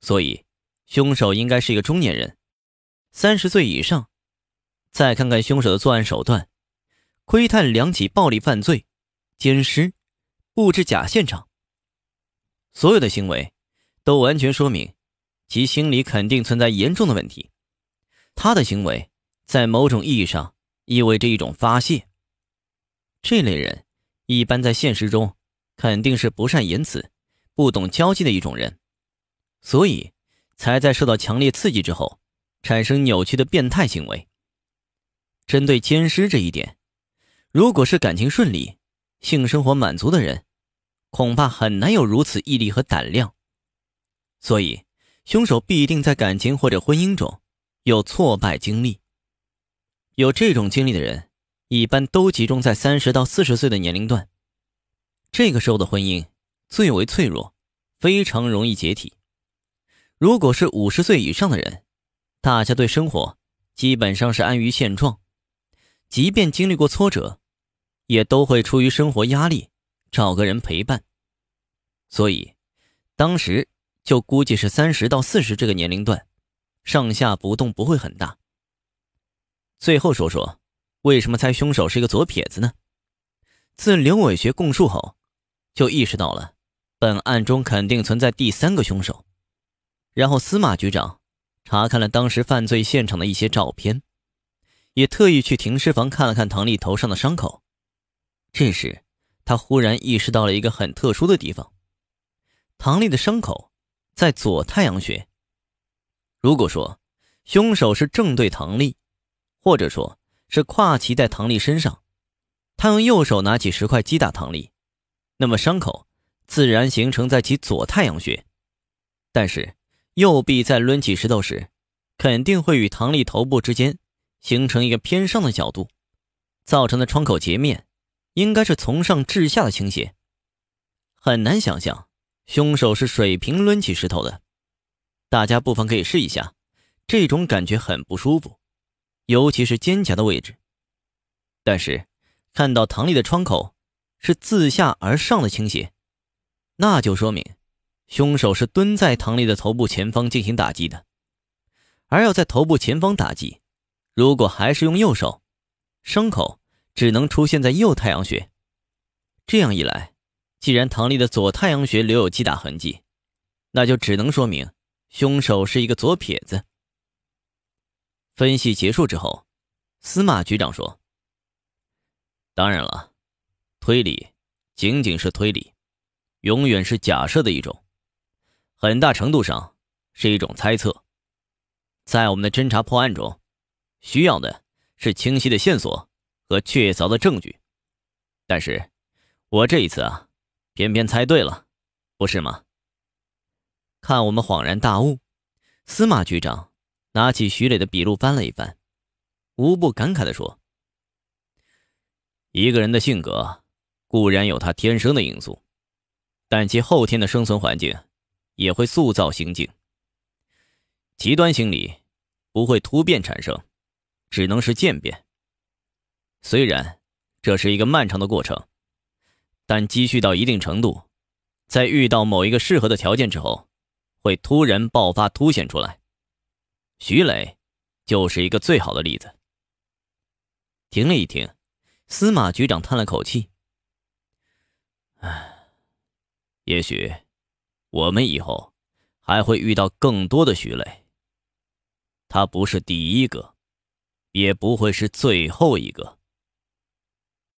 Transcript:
所以，凶手应该是一个中年人，三十岁以上。再看看凶手的作案手段，窥探、两起、暴力犯罪、奸尸、布置假现场，所有的行为都完全说明其心理肯定存在严重的问题。他的行为在某种意义上意味着一种发泄。这类人一般在现实中肯定是不善言辞、不懂交际的一种人。所以，才在受到强烈刺激之后，产生扭曲的变态行为。针对奸尸这一点，如果是感情顺利、性生活满足的人，恐怕很难有如此毅力和胆量。所以，凶手必定在感情或者婚姻中有挫败经历。有这种经历的人，一般都集中在三十到四十岁的年龄段。这个时候的婚姻最为脆弱，非常容易解体。如果是五十岁以上的人，大家对生活基本上是安于现状，即便经历过挫折，也都会出于生活压力找个人陪伴。所以，当时就估计是三十到四十这个年龄段，上下浮动不会很大。最后说说，为什么猜凶手是一个左撇子呢？自刘伟学供述后，就意识到了本案中肯定存在第三个凶手。然后，司马局长查看了当时犯罪现场的一些照片，也特意去停尸房看了看唐丽头上的伤口。这时，他忽然意识到了一个很特殊的地方：唐丽的伤口在左太阳穴。如果说凶手是正对唐丽，或者说是跨骑在唐丽身上，他用右手拿起石块击打唐丽，那么伤口自然形成在其左太阳穴。但是，右臂在抡起石头时，肯定会与唐丽头部之间形成一个偏上的角度，造成的窗口截面应该是从上至下的倾斜。很难想象凶手是水平抡起石头的。大家不妨可以试一下，这种感觉很不舒服，尤其是肩胛的位置。但是，看到唐丽的窗口是自下而上的倾斜，那就说明。凶手是蹲在唐丽的头部前方进行打击的，而要在头部前方打击，如果还是用右手，伤口只能出现在右太阳穴。这样一来，既然唐丽的左太阳穴留有击打痕迹，那就只能说明凶手是一个左撇子。分析结束之后，司马局长说：“当然了，推理仅仅是推理，永远是假设的一种。”很大程度上是一种猜测，在我们的侦查破案中，需要的是清晰的线索和确凿的证据。但是，我这一次啊，偏偏猜对了，不是吗？看我们恍然大悟，司马局长拿起徐磊的笔录翻了一番，无不感慨地说：“一个人的性格固然有他天生的因素，但其后天的生存环境。”也会塑造心境。极端心理不会突变产生，只能是渐变。虽然这是一个漫长的过程，但积蓄到一定程度，在遇到某一个适合的条件之后，会突然爆发凸显出来。徐磊就是一个最好的例子。停了一停，司马局长叹了口气：“唉，也许。”我们以后还会遇到更多的徐磊，他不是第一个，也不会是最后一个。